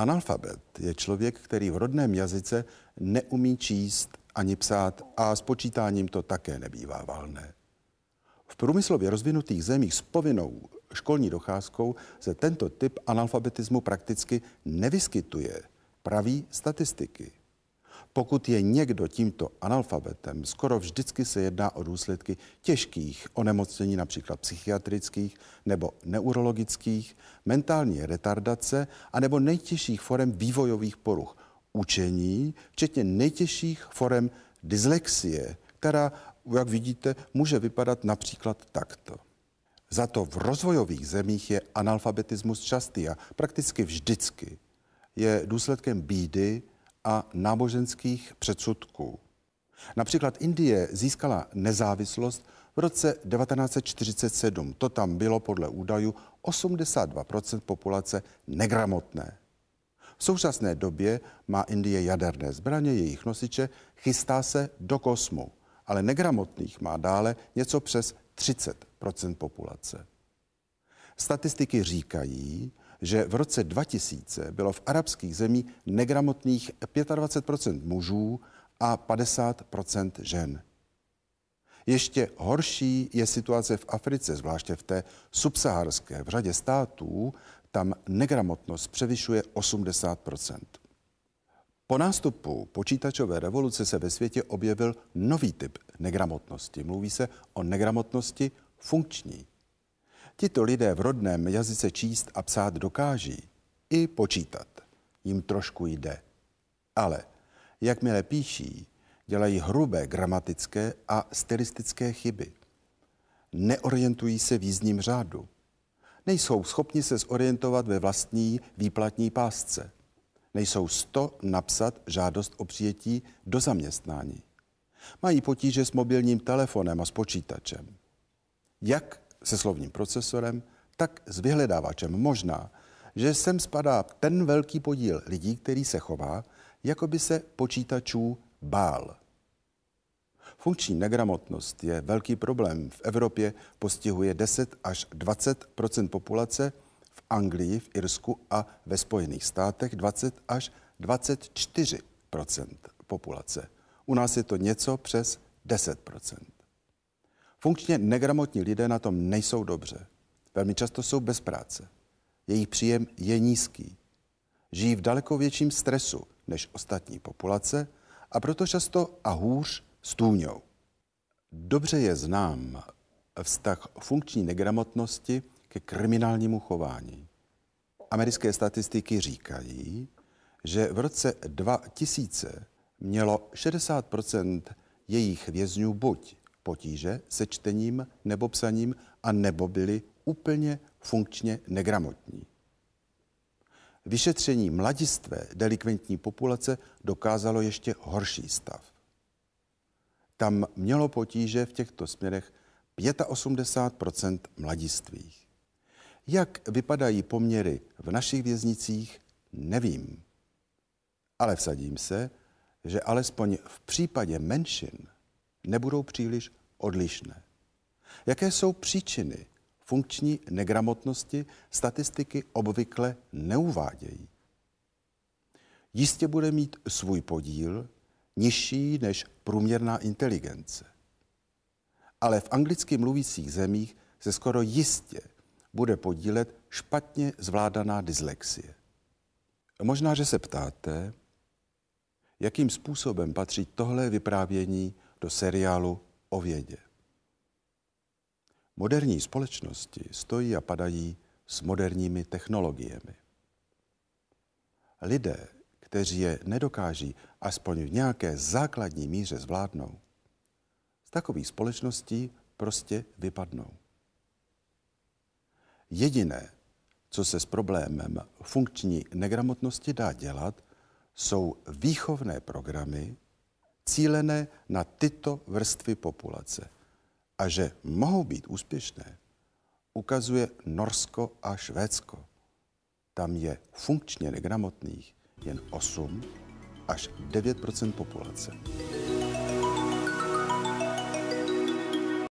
Analfabet je člověk, který v rodném jazyce neumí číst ani psát a s počítáním to také nebývá valné. V průmyslově rozvinutých zemích s povinnou školní docházkou se tento typ analfabetismu prakticky nevyskytuje, praví statistiky. Pokud je někdo tímto analfabetem, skoro vždycky se jedná o důsledky těžkých onemocnění, například psychiatrických nebo neurologických, mentální retardace a nebo nejtěžších forem vývojových poruch učení, včetně nejtěžších forem dyslexie, která, jak vidíte, může vypadat například takto. Za to v rozvojových zemích je analfabetismus častý a prakticky vždycky je důsledkem bídy, a náboženských předsudků. Například Indie získala nezávislost v roce 1947. To tam bylo podle údajů 82 populace negramotné. V současné době má Indie jaderné zbraně, jejich nosiče chystá se do kosmu, ale negramotných má dále něco přes 30 populace. Statistiky říkají, že v roce 2000 bylo v arabských zemích negramotných 25 mužů a 50 žen. Ještě horší je situace v Africe, zvláště v té subsaharské. V řadě států tam negramotnost převyšuje 80 Po nástupu počítačové revoluce se ve světě objevil nový typ negramotnosti. Mluví se o negramotnosti funkční. Tito lidé v rodném jazyce číst a psát dokáží, i počítat. Jim trošku jde. Ale jakmile píší, dělají hrubé gramatické a stylistické chyby. Neorientují se v jízdním řádu. Nejsou schopni se zorientovat ve vlastní výplatní pásce. Nejsou sto napsat žádost o přijetí do zaměstnání. Mají potíže s mobilním telefonem a s počítačem. Jak se slovním procesorem, tak s vyhledávačem. Možná, že sem spadá ten velký podíl lidí, který se chová, jako by se počítačů bál. Funkční negramotnost je velký problém. V Evropě postihuje 10 až 20 populace, v Anglii, v Irsku a ve Spojených státech 20 až 24 populace. U nás je to něco přes 10 Funkčně negramotní lidé na tom nejsou dobře. Velmi často jsou bez práce. Jejich příjem je nízký. Žijí v daleko větším stresu než ostatní populace a proto často a hůř stůňou. Dobře je znám vztah funkční negramotnosti ke kriminálnímu chování. Americké statistiky říkají, že v roce 2000 mělo 60 jejich vězňů buď potíže se čtením nebo psaním a nebo byli úplně funkčně negramotní. Vyšetření mladistvé delikventní populace dokázalo ještě horší stav. Tam mělo potíže v těchto směrech 85 mladistvých. Jak vypadají poměry v našich věznicích, nevím. Ale vsadím se, že alespoň v případě menšin nebudou příliš odlišné. Jaké jsou příčiny funkční negramotnosti, statistiky obvykle neuvádějí. Jistě bude mít svůj podíl nižší než průměrná inteligence. Ale v anglicky mluvících zemích se skoro jistě bude podílet špatně zvládaná dyslexie. Možná, že se ptáte, jakým způsobem patří tohle vyprávění do seriálu o vědě. Moderní společnosti stojí a padají s moderními technologiemi. Lidé, kteří je nedokáží aspoň v nějaké základní míře zvládnout, z takových společností prostě vypadnou. Jediné, co se s problémem funkční negramotnosti dá dělat, jsou výchovné programy, cílené na tyto vrstvy populace. A že mohou být úspěšné, ukazuje Norsko a Švédsko. Tam je funkčně negramotných jen 8 až 9 populace.